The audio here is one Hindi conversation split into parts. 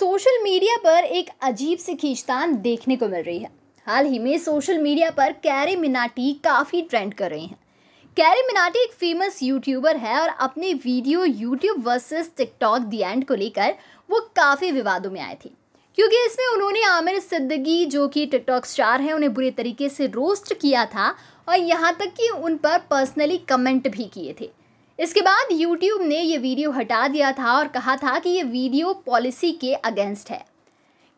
सोशल मीडिया पर एक अजीब सी खींचतान देखने को मिल रही है हाल ही में सोशल मीडिया पर कैरे मिनाटी काफ़ी ट्रेंड कर रही हैं कैरी मिनाटी एक फेमस यूट्यूबर है और अपने video YouTube versus TikTok the end को लेकर वो काफ़ी विवादों में आए थे क्योंकि इसमें उन्होंने आमिर सिद्दगी जो कि टिकटॉक स्टार हैं उन्हें बुरे तरीके से रोस्ट किया था और यहाँ तक कि उन पर पर्सनली कमेंट भी किए थे इसके बाद यूट्यूब ने यह वीडियो हटा दिया था और कहा था कि यह वीडियो पॉलिसी के अगेंस्ट है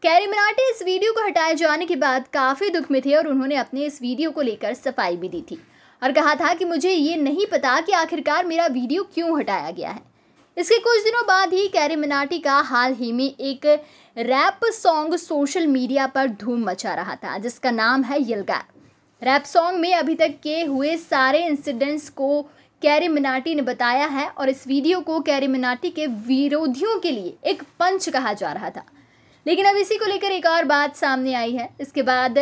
कैरी मराठे इस वीडियो को हटाए जाने के बाद काफ़ी दुख में थे और उन्होंने अपने इस वीडियो को लेकर सफाई भी दी थी और कहा था कि मुझे ये नहीं पता कि आखिरकार मेरा वीडियो क्यों हटाया गया है इसके कुछ दिनों बाद ही कैरी मिनाटी का हाल ही में एक रैप सॉन्ग सोशल मीडिया पर धूम मचा रहा था जिसका नाम है यलगार रैप सॉन्ग में अभी तक के हुए सारे इंसिडेंट्स को कैरी मिनाटी ने बताया है और इस वीडियो को कैरी मिनाटी के विरोधियों के लिए एक पंच कहा जा रहा था लेकिन अब इसी को लेकर एक और बात सामने आई है इसके बाद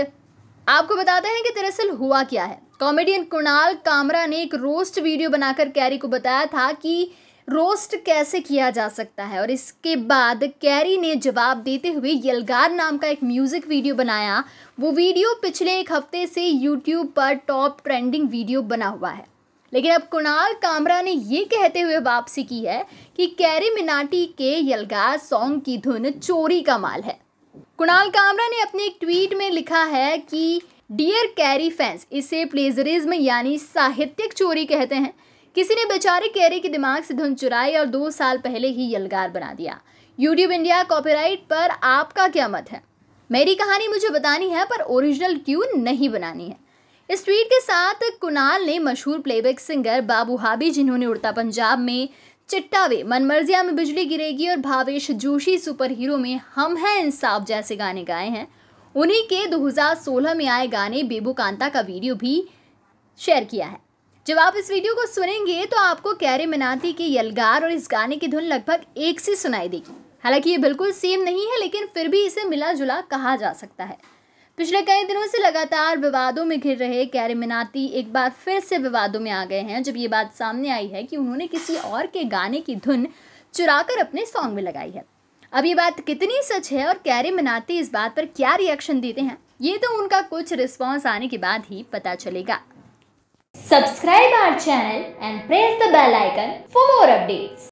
आपको बताते हैं कि दरअसल हुआ क्या है कॉमेडियन कुणाल कामरा ने एक रोस्ट वीडियो बनाकर कैरी को बताया था कि रोस्ट कैसे किया जा सकता है और इसके बाद कैरी ने जवाब देते हुए यलगार नाम का एक म्यूज़िक वीडियो बनाया वो वीडियो पिछले एक हफ्ते से यूट्यूब पर टॉप ट्रेंडिंग वीडियो बना हुआ है लेकिन अब कुणाल कामरा ने ये कहते हुए वापसी की है कि कैरी मिनाटी के यलगार सॉन्ग की धुन चोरी का माल है कुणाल कामरा ने अपने एक ट्वीट में लिखा है कि डियर कैरी फैंस इसे प्लेजरिज्म यानी साहित्यिक चोरी कहते हैं किसी ने बेचारे कैरी के दिमाग से धुन चुराई और दो साल पहले ही यलगार बना दिया यूट्यूब इंडिया कॉपीराइट पर आपका क्या मत है मेरी कहानी मुझे बतानी है पर ओरिजिनल ट्यून नहीं बनानी है इस ट्वीट के साथ कुणाल ने मशहूर प्लेबैक सिंगर बाबू हाबी जिन्होंने उड़ता पंजाब में चिट्टावे मनमर्जिया में बिजली गिरेगी और भावेश जोशी सुपर हीरो में हम हैं इंसाफ जैसे गाने गाए हैं उन्हीं के 2016 में आए गाने बेबू कांता का वीडियो भी शेयर किया है जब आप इस वीडियो को सुनेंगे तो आपको कैरे मिनाती के यलगार और इस गाने की धुन लगभग एक सी सुनाई देगी हालांकि ये बिल्कुल सेम नहीं है लेकिन फिर भी इसे मिला जुला कहा जा सकता है पिछले कई दिनों से लगातार विवादों में घिर रहे कैरे मिनाती एक बार फिर से विवादों में आ गए हैं जब ये बात सामने आई है कि उन्होंने किसी और के गाने की धुन चुराकर अपने सॉन्ग में लगाई है अब ये बात कितनी सच है और कैरे मिनाती इस बात पर क्या रिएक्शन देते हैं ये तो उनका कुछ रिस्पॉन्स आने के बाद ही पता चलेगा subscribe our channel and press the bell icon for more updates